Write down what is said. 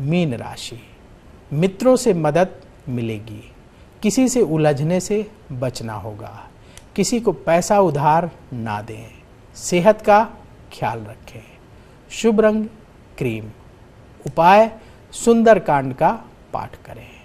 mean राशि मित्रों से मदद मिलेगी किसी से उलझने से बचना होगा किसी को पैसा उधार ना दें सेहत का ख्याल रखें शुभ रंग क्रीम उपाय सुंदरकांड का पाठ करें